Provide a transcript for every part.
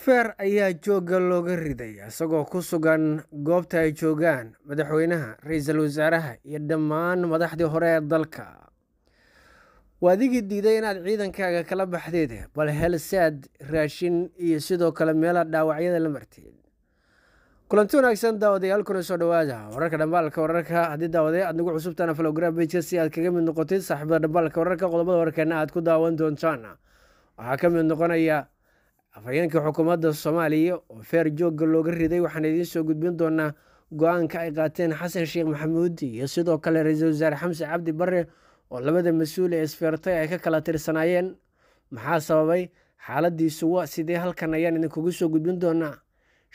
feer ayaa jooga looga riday isagoo ku sugan goobta ay joogaan madaxweynaha ra-iisul wasaaraha iyo dhammaan madaxdii hore ee dalka waa adigii diiday inaad ciidankaaga kala baxdeed bal hel si aad raashin iyo sidoo kale meela dhaawacyada la marteed kulanti wanaagsan daawadayaal kuna soo dhawaada wararka dhambaalka wararka haddii daawadae aad nagu cusubtaan falogram bejka si aad kaga mid noqotid saaxiibada dhambaalka wararka qodobada warkeena aad ku daawan doontaan waxaa ka mid noqonaya afhayeenka xukuumadda soomaaliya oo feer joogga looga riday waxaan idiin soo gudbin doonaa go-aanka ay qaateen xasan sheekh maxamuud iyo sidoo kale ra-iisul wasaare xamse cabdi barre oo labada mas-uul ee isfeertay ay ka kala tirsanaayeen maxaa sababay xaaladiisu waa sidee halkan ayaan idinkugu soo gudbin doonaa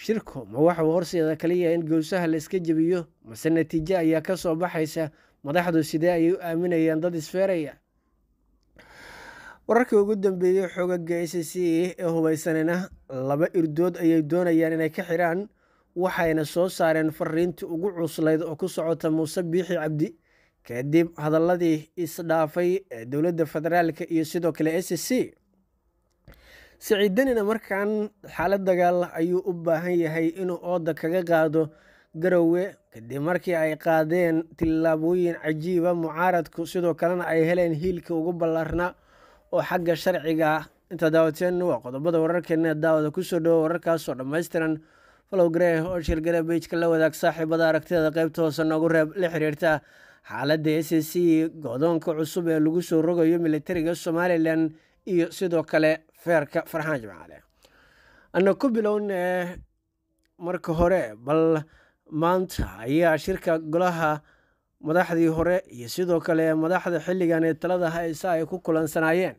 shirku ma waxuu horseeda kaliya in gowsaha la iska jebiyo mase natiijo ayaa ka soo baxaysa madaxdu sidee ayay u aaminayaan dad isfeeraya wararkii ugu dambeeyey xoogagga a c ee hubaysanina laba irdood ayay doonayaan inay ka xidhaan waxayna soo saareen fariintii ugu cuslayd oo ku socota muuse biixi cabdi kadib hadalladii isdhaafay ee dowladda federaalk iyo sidoo kale s c siciidanina markaan xaalad dagaal ayuu u baahan yahay inuu ooda kaga qaado garowe kadib markii ay qaadeen tillaabooyin cajiiba ah, mucaaradku sidoo kalena ay heleen hiilka ugu ballaarnaa oo xagga sharciga ah intaa daawateen waa qodobada wararkeena daawada kusoo dhawo wararkaasoo dhammaystiran falow garee oo shirgare beijka la wadaag saaxiibada aragtideeda qaybta hoose noogu reeb la xiriirta xaaladda s c godoonka cusub ee lagu soo rogayo militariga somalilan iyo sidoo kale feerka farxaan jimcaale ana ku bilown eh, marka hore bal maanta ayaa shirka golaha madaxdii hore iyo sidoo kale madaxda xilligan ee talada haysa ay ku kulansanaayeen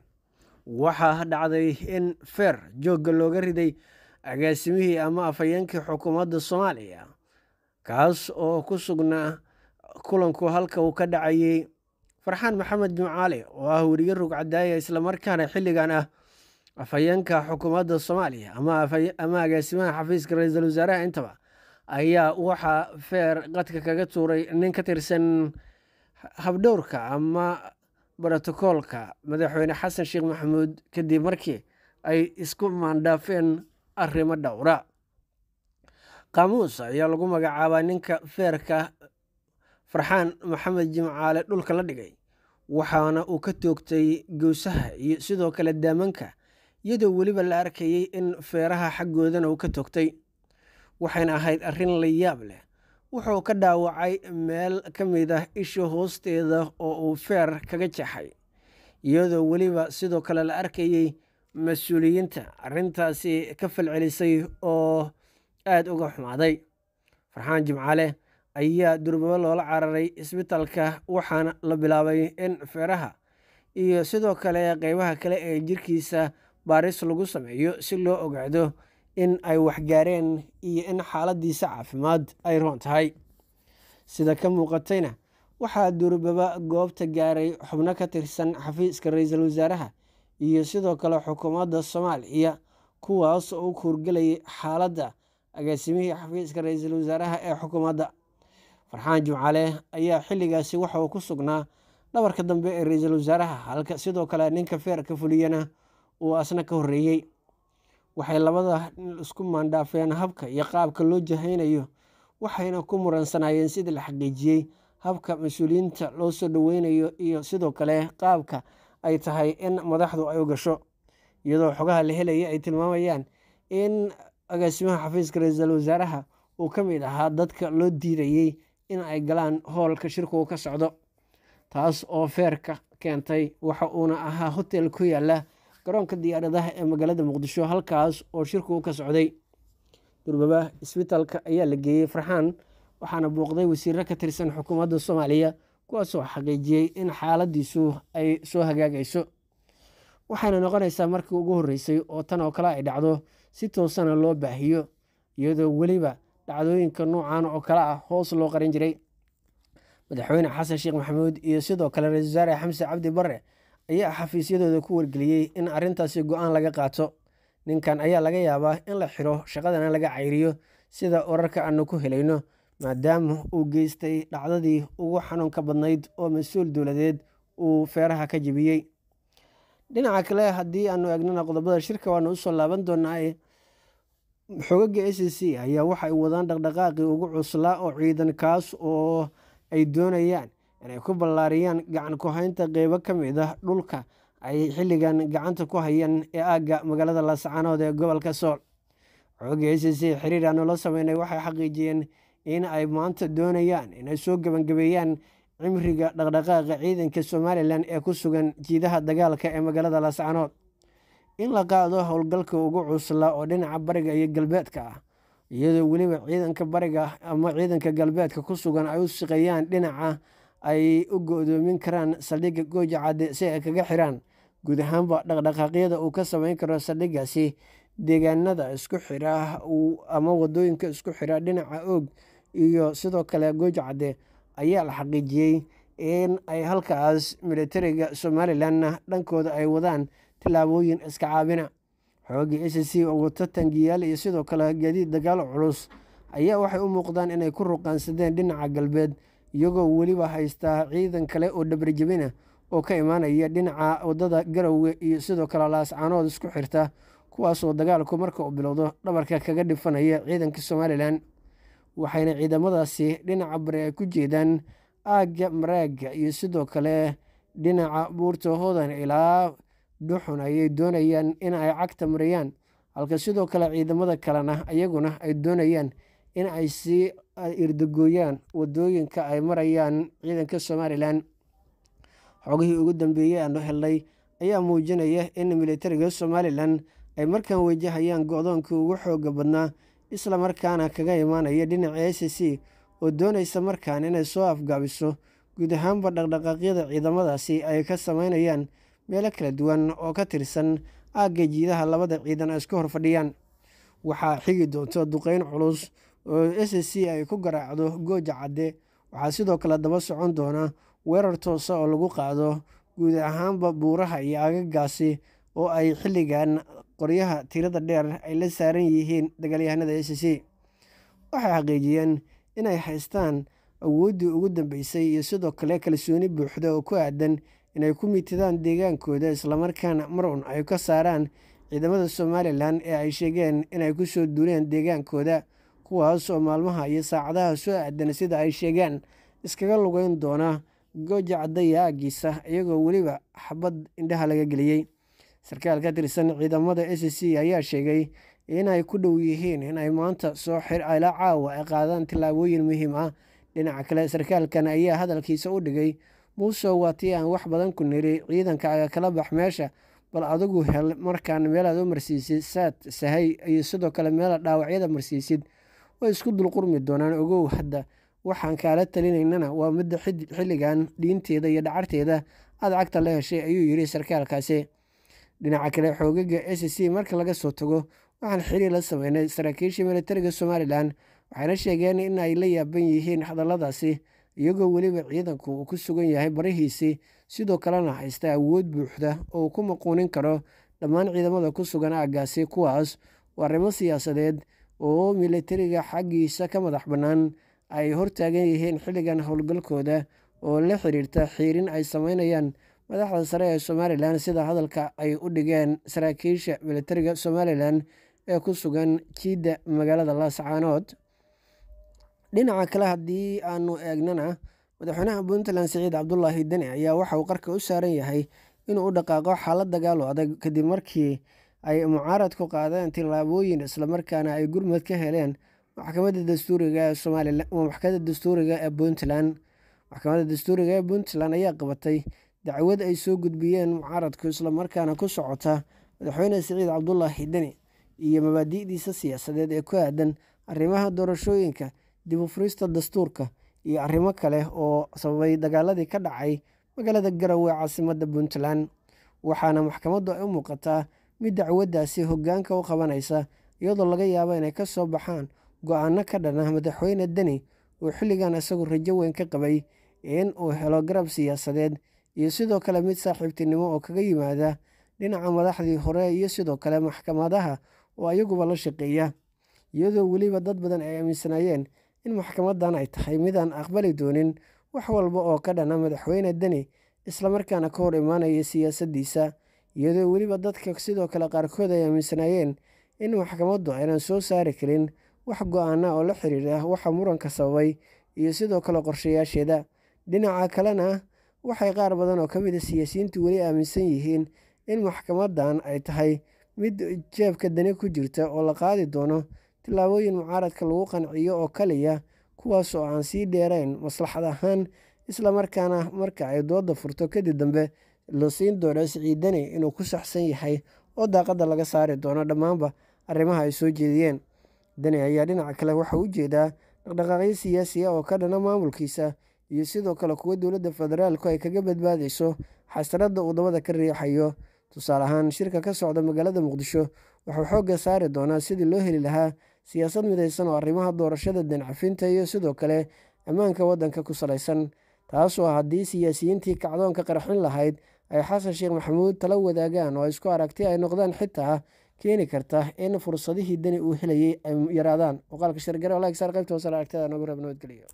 waxaa dhacday in feer jooga looga riday agaasimihii ama afhayeenkii xukuumadda soomaaliya kaas oo ku sugnaa kulanku halka uu ka dhacayey farxaan maxamed jimcaali oo ah weriye rugcadaaya islamarkaana xilligan ah afhayeenka xukuumadda soomaaliya ama agaasimaha xafiiska ra iisal wasaaraha intaba ayaa waxaa feer qadka kaga tuuray nin ka tirsan habdhowrka ama brotokoolka madaxweyne xasan sheekh maxamuud kadib markii ay isku maandhaafeen arrimo dhowra qaamuus ayaa lagu magacaabaa ninka feerka farxaan maxamed jimcaale dhulka la dhigay waxaana uu ka toogtay gowsaha iyo sidoo kale daamanka iyadoo weliba la arkayay in feeraha xaggoodana uu ka toogtay waxayna ahayd arrin la yaab leh wuxuu ka dhaawacay meel ka mid ah isha hoosteeda oo uu feer kaga jaxay iyadoo weliba sidoo kale la arkayey mas-uuliyiinta arrintaasi ka falcelisay oo aada uga xumaaday farxaan jimcaale ayaa durbamo loola cararay isbitaalka waxaana la bilaabay in feeraha iyo sidoo kale qeybaha kale ee jirkiisa baaris lagu sameeyo si loo ogaado in ay wax gaareen iyo in xaaladiisa caafimaad ay roon tahay sida ka muuqatayna waxaa duurbaba goobta gaaray xubno ka tirsan xafiiska ra iisal wasaaraha iyo sidoo kale xukuumadda soomaaliya kuwaas oo u kuurgelayay xaaladda agaasimihii xafiiska ra iisal wasaaraha ee xukuumadda farxaan jimcale ayaa xilligaasi waxa uu ku sugnaa dhabarka dambe ee ra iisal wasaaraha halka sidoo kale ninka feerka fuliyana uu asna ka horreeyey waxay labada dhinac isku maandhaafeen habka iyo qaabka loo jahaynayo waxayna ku muransanaayeen sidii la xaqiijiyey habka mas-uuliyiinta loo soo dhoweynayo iyo sidoo kale qaabka ay tahay in madaxdu ay u gasho iyadoo xogaha la helaya ay tilmaamayaan in agaasimaha xafiiska ra iisal wasaaraha uu ka mid ahaa dadka loo diidayey in ay galaan hoolka shirkugu ka socdo taas oo feerka keentay waxa uuna ahaa hotel ku yaalla garoonka diyaaradaha ee magaalada muqdisho halkaas oo shirku ka socday durbaba isbitaalka ayaa la geeyey farxaan waxaana booqday wasiiro ka tirsan xukuumadda soomaaliya kuwaasoo xaqiijiyey in xaaladiisu ay soo hagaagayso waxayna noqonaysaa markii ugu horreysay oo tan oo kale ay dhacdo si toosana loo baahiyo iyadoo weliba dhacdooyinka nuucan oo kale ah hoos loo qarin jiray madaxweyne xasan sheekh maxamuud iyo sidoo kale ra-isul wasaare xamse cabdi bare ayaa xafiisyadooda ku wargeliyey in arrintaasi go-aan laga qaato ninkan ayaa laga yaabaa in la xiro shaqadana laga cayriyo sida wararka aanu ku helayno maadaama uu geystay dhacdadii ugu xanuunka badnayd oo mas-uul dowladeed uu feeraha ka jebiyey dhinaca kale haddii aanu eegnana qodobada shirka waanu usoo laaban doonaa xogagga s e c ayaa waxay wadaan dhaqdhaqaaqii ugu cuslaa oo ciidan kaas oo ay doonayaan inay ku ballaariyaan gacan ku haynta qeybo ka mid ah dhulka ayay xilligan gacanta ku hayeen ee aagga magaalada laascaanood ee gobolka sool xoogaysiisii xiriir aanu la sameynay waxay xaqiijiyeen in ay maanta doonayaan inay soo gebangabeeyaan cimriga dhaqdhaqaaqa ciidanka somalilan ee ku sugan jiidaha dagaalka ee magaalada laascaanood in la qaado howlgalka ugu cuslaa oo dhinaca bariga iyo galbeedka ah iyadoo weliba ciidanka bariga ah ama ciidanka galbeedka ku sugan ay u siqayaan dhinaca ay u go-doomin karaan saldhigga gooja si ay kaga xiraan guud ahaanba dhaqdhaqaaqyada uu ka samayn karo saldhiggaasi deegaanada isku xira ama wadooyinka isku xira dhinaca oog iyo sidoo kale gooja cadde ayaa la xaqiijiyey in ay halkaas militariga somalilanna dhankooda ay wadaan tillaabooyin iska caabina xoogii s c oo wata tangiyaal iyo sidoo kale gaadiid dagaal culus ayaa waxay u muuqdaan inay ku ruqaansadeen dhinaca galbeed iyagoo weliba haystaa ciidan kale oo dhabarjabina ah oo ka imaanaya dhinaca waddada garowe iyo sidoo kale laascaanood isku xirta kuwaasoo dagaalku marka uu bilowdo dhabarka kaga dhifanaya ciidanka somalilan waxayna ciidamadaasi dhinaca bari ay ku jeedaan aagga maraaga iyo sidoo kale dhinaca buurta hodan ilaa dhuxun ayay doonayaan in ay cagta mariyaan halka sidoo kale ciidamada kalena iyaguna ay doonayaan in ay sii irdagooyaan wadooyinka ay marayaan ciidanka somalilan xogihii ugu dambeeyey aanu helnay ayaa muujinaya in militariga somalilan ay markaan wajahayaan go doonkii ugu xooga badnaa isla markaana kaga imaanaya dhinaca c c oo doonaysa markaan inay soo afgaabiso guud ahaanba dhaqdhaqaaqyada ciidamadaasi ay ka sameynayaan meelo kala duwan oo ka tirsan aagga jiidaha labada ciidan ay isku hor waxaa xigi doonta duqayn culus oo s c ay ku garaacdo gooja cadde waxaa sidoo kale daba socon doona weerar toosa oo lagu qaado guud ahaanba buuraha iyo agagaasi oo ay xilligan qoryaha tirada dheer ay la saaran yihiin dagaalyahanada s c waxay xaqiijiyeen inay haystaan awooddii ugu dambeysay iyo sidoo kale kalsooni buuxda oo ku aadan inay ku mitidaan deegaankooda islamarkaana mar un ay ka saaraan ciidamada somalilan ee ay sheegeen inay ku soo duuleen deegaankooda kuwaas oo maalmaha iyo saacadaha soo aadan sida ay sheegaan iskaga lugayn doona gooja cadayaagiisa ah iyagoo weliba xabad indhaha laga geliyey sarkaal ka tirsan ciidamada s e c ayaa sheegay inay ku dhow yihiin inay maanta soo xir xircila caawa ay qaadaan tillaabooyin muhiim ah dhinaca kale sarkaalkan ayaa hadalkiisa u dhigay muuse waa aan wax badan ku niri aga kala bax meesha bal adigu hel markaan meelaad u marsiisid saad sahay iyo sidoo kale meela dhaawacyada marsiisid way isku dulqurmi doonaan ogow hadda waxaan kaala talinaynana waa midda xilligan dhiinteeda iyo dhacarteeda aad cagta la heshay ayuu yiri sarkaalkaasi dhinaca kale xoogaga s c marka laga soo tago waxaan xiriir la sameynay saraakiisha milatariga somalilan waxayna sheegeen in ay la yaaban yihiin hadalladaasi iyagoo weliba ciidanku uu ku sugan yahay barihiisii sidoo kalena haysta awood buuxda oo uu ku maquunin karo dhammaan ciidamada ku sugan aaggaasi kuwaas oo arrimo siyaasadeed oo militariga xaggiisa ka madax bannaan ay hortaagan yihiin xilligan howlgalkooda oo la xidhiirta xiirin ay sameynayaan madaxda sare ee somalilan sida hadalka ay u dhigeen saraakiisha militariga somalilan ee ku sugan jiidda magaalada laascaanood dhinaca kale haddii aanu eegnana madaxweynaha puntland saciid cabdulaahi deni ayaa waxa uu qarka u saaran yahay inuu u dhaqaaqo xaalad dagaal oo adag kadib markii ay mucaarad ku qaadeen tillaabooyin islamarkaana ay gurmad ka heleen maxkamadda dastuuriga ee somalilamakada dastuuriga ee puntland maxkamadda dastuuriga ee puntland ayaa qabatay dacwad ay soo gudbiyeen mucaaradku islamarkaana ku socota madaxweyne saciid cabdulaahi deni iyo mabaadi'diisa siyaasadeed ee ku aadan arrimaha doorashooyinka dib u furista dastuurka iyo arrimo kale oo sababay dagaaladii ka dhacay magaalada garowe caasimadda puntland waxaana maxkamaddu ay u muuqataa mid dacwaddaasi hoggaanka u qabanaysa iyadoo laga yaabo inay ka soo baxaan go-aanno ka dhana ah madaxweyne deni oo xilligan isagu rajo weyn ka qabay in uu helo garab siyaasadeed iyo sidoo kale mid saaxiibtinimo oo kaga yimaada dhinaca madaxdii hore iyo sidoo kale maxkamadaha oo ayaguba la shaqeeya iyadoo weliba dad badan ay aaminsanaayeen in maxkamaddan ay tahay midaan aqbali doonin wax walba oo ka dhana ah madaxweyne deni islamarkaana ka hor imaanaya siyaasaddiisa iyadoo weliba dadka sidoo kale qaarkood ay aaminsanaayeen in maxkamaddu aynan soo saari karin wax go-aana ah oo la ah waxa muranka sababay iyo sidoo kale qorshayaasheeda dhinaca kalena waxay qaar badan oo ka mid a ah siyaasiyiintu weli aaminsan yihiin in maxkamaddan ay tahay mid jeebka dani ku jirta oo la qaadi doono tillaabooyin mucaaradka lagu qanciyo oo kaliya kuwaas oo aan sii dheerayn maslaxad ahaan islamarkaana marka ay dooda furto kadib dambe la siin doonaa siciidane inuu ku saxsan yahay oo daaqadda laga saari doono dhammaanba arrimaha ay soo jeediyeen dani ayaa dhinaca kale waxaa u jeedaa dhaqdhaqaaqyo siyaasiya ah oo ka dhana maamulkiisa iyo sidoo kale kuwo dowladda federaalku ay kaga badbaadayso xasradda uu dabada ka riixayo tusaale ahaan shirka ka socda magaalada muqdisho wuxuu xoogga saari doonaa sidii loo heli lahaa siyaasad midaysan oo arrimaha doorashada dancafinta iyo sidoo kale ammaanka waddanka ku salaysan taasoo haddii siyaasiyiintii kacdoonka qarxin lahayd ay xasan sheekh maxamuud tala wadaagaan oo isku aragti ay noqdaan xitaa ah, keeni karta in fursadihii deni uu helayay ay yaraadaan muuqaalka shargare walahi saar qaybta hoose aragtida noogu reeb nabadgeliyo